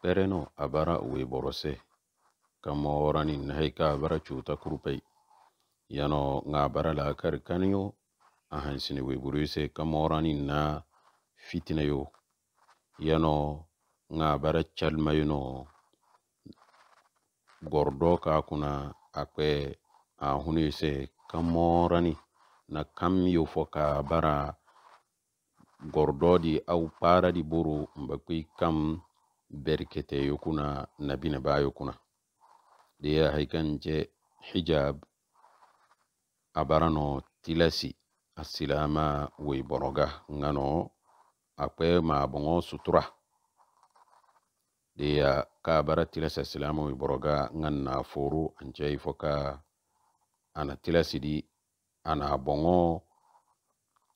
Kpɛ́rɛnɔ́ɔ a bara wee borɔsɛɛ ká mɔ́ɔ́ránin nɛ́hɛ́y káa bara coota kúrpɛ́y. Yanɔɔ ŋa bara la'akari kánɛ kanyo a haŋsini wee borɔse ká mɔ́ɔ́ránin náa fítínɛ-ɔ. Yanɔɔ ŋa bara calmayenɔɔ gɔrɔ k'a kuna a kpɛɛ aa húnee sɛɛ ká mɔ́ɔ́ránin nɛ kámyɛ fɔ́ kaa bara gɔrɔ ɗi áw kpáára ɗi borɔ mbɛ kpíy kám. berkete yokuna nabine ba yokuna deya haikanje hijab abarano tilasi asilama wei boroga ngano akpe ma bongo sutura deya ka bara tilasi asilama wei boroga ngan na foru anje ifoka ana tilasi di ana bongo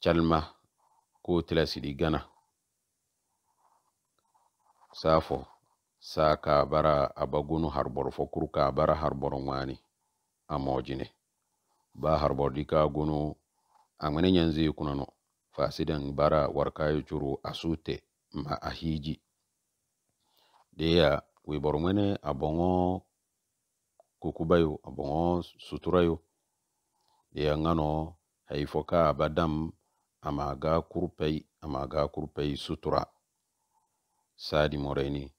calma ko tilasi di gana saafo saa kaabara abagunu harboro fokuru kaabara harboro ŋwaani a moojine baa harboro di kaagunu a ŋene ñanzi kunano faasidan bara warkayo curu a suute ma a hiiji deya wiboro ŋene a boŋo kukubayo a boŋo suturayo deya ŋano hayifo kaaba dam a maaga kurpey a maaga kurpey sutura sadi moraini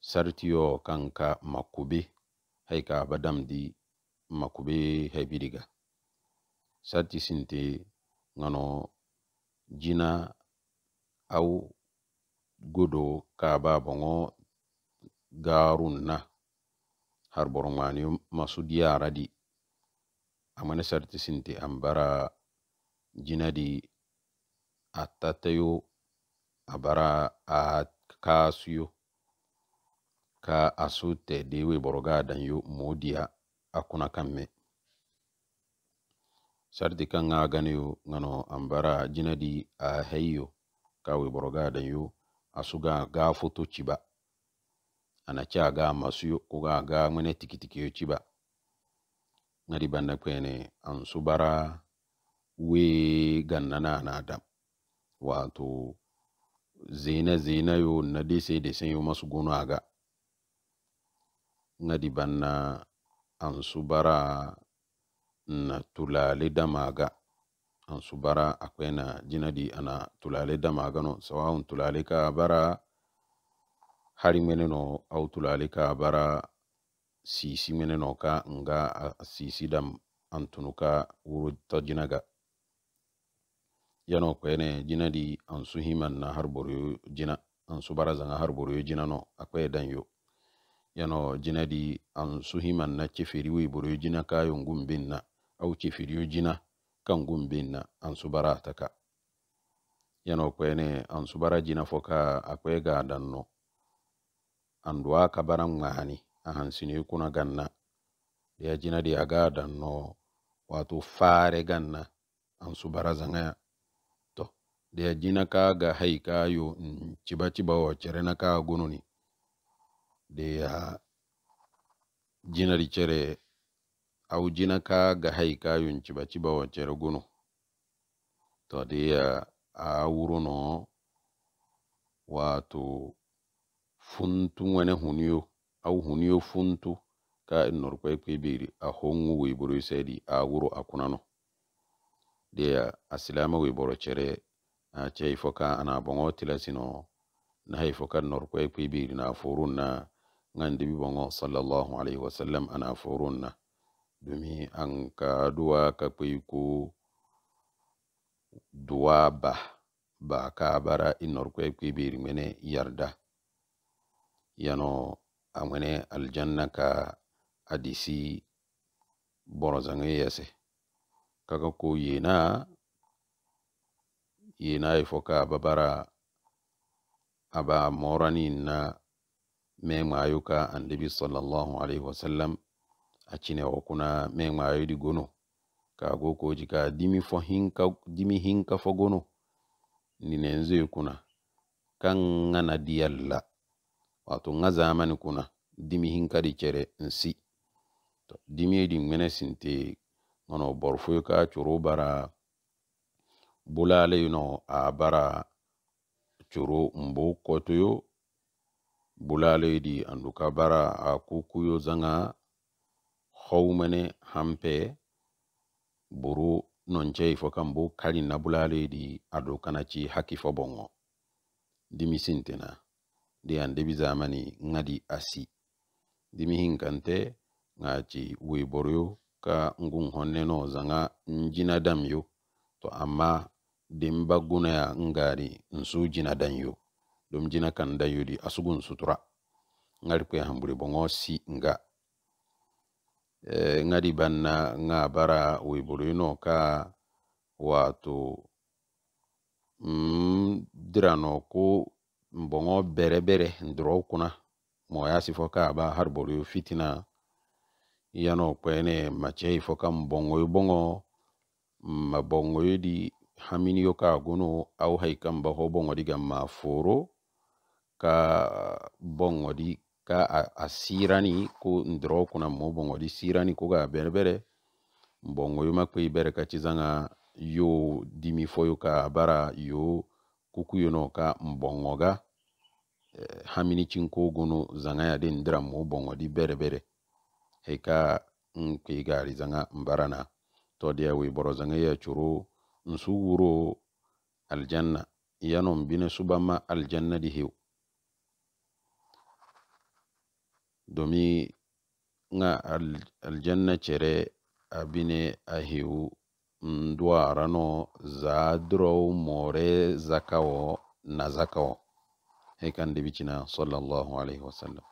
sartiyo kanka makube haika badam di makube haibiriga sarti sinti ngano jina au gudo ka babongo garunna na har boromani masu di amana sarti sinti ambara jina di atatayo abara at kaasuyo ka a sute dewe boroga adan yo modiya a kuna kan me sardi kan ga gane yo ngano ambara jinadi a heyyo ka we boroga adan yo a suga ga foto ciba ana ci a ga masuyo ko ga ga ŋwene tikitikiyo ciba ŋadi banda kwene an subara we gannana na adam wato zina zina yo nadi sai da sun yi masu gono a ga na diban na an su bara na tulale da maga an su bara akwai na jinadi ana tulale da maga no sawahun tulale ka bara hari mene no au tulale ka bara sisi mene no ka nga sisi da an tunuka wuri ta jinaga yano ko ene jina di an su himan na yu jina an su barazan yu jina no akwai danyo yo yano jina di an su himan na ceferi wi yu jina kayo ngumbina na chifiri yu jina kangumbina ansu na an su bara taka yano ko ene an su bara jina foka akwai ga dan no an duwa ka baran ngani a kuna ganna ya jina di aga dan no wato fare ganna an su bara zangaya de na ka ga hai ka yo ciba ciba wa cere na ka gununi da ya jina cere au jina ka ga hai ka yo ciba ciba wa cere gunu to da ya a wuru no wato funtun wani huniyo au huniyo funtu ka inor kwe kwe biri a hongu wiburu isedi a a kunano da ya asilama wiburu cere na chai foka ana bongo tila sino na hai foka norko e kwi biri na furun na ngandi bi bongo sallallahu alaihi wasallam ana furun na dumi ang ka duwa ka kwi ku duwa ba ba ka bara in norko e kwi biri mene yarda yano amene aljanna ka adisi borozangu yase kaka ku yena yenayi fo ka babara aba moranin na memayu ka annabi sallallahu alaihi wasallam a cinewo kuna memayudi gono kago koji ka dimi fo hinka dimi hinka fo gono ni nenzo kuna kan ngana diyalla wato nga zamani kuna dimi hinka di cere nsi to dimi edi ngene sinte nono borfu ka churubara bara bulaleyino a bara curo mbo kotoyo bulaleydi anduka bara a kukuyo zanga hawmene hampe buru nonce fo kan bo na bulaleydi ado kana ci haki fo bongo dimi sintena de an debi zamani ngadi asi dimi hinkante nga ci wiboroyo ka ngun honneno zanga njina dam yo to amma din baggunaya ngari nsu jina danyo dum jina kan dayo di asugun sutura ngari kwe hamburi bongo si nga e, ngari banna nga bara wiburino ka wato mm, dirano ko bongo bere bere ndro kuna moya sifo ka ba harbori fitina yano kwene mache ifo ka mbongo yubongo mabongo yudi haminiyo ka gono au haikan ba ho bongo diga ma ka bongodi ka asirani ku ndro kuna mo bongodi sirani ku ga berbere bongo yuma ku ibere ka chizanga yo dimi foyo ka bara yo kuku yo no ka mbongo ga eh, hamini chinko gono zanga ya den ndra mo bongodi di berbere heka ku igari zanga mbarana to dia we boro zanga ya churu nsu wuro aljanna yanon bine ma aljanna di hiu domi nga aljanna cere abine a hew rano za drow more zakawo na zakawo hekan debicina sallallahu alaihi wasallam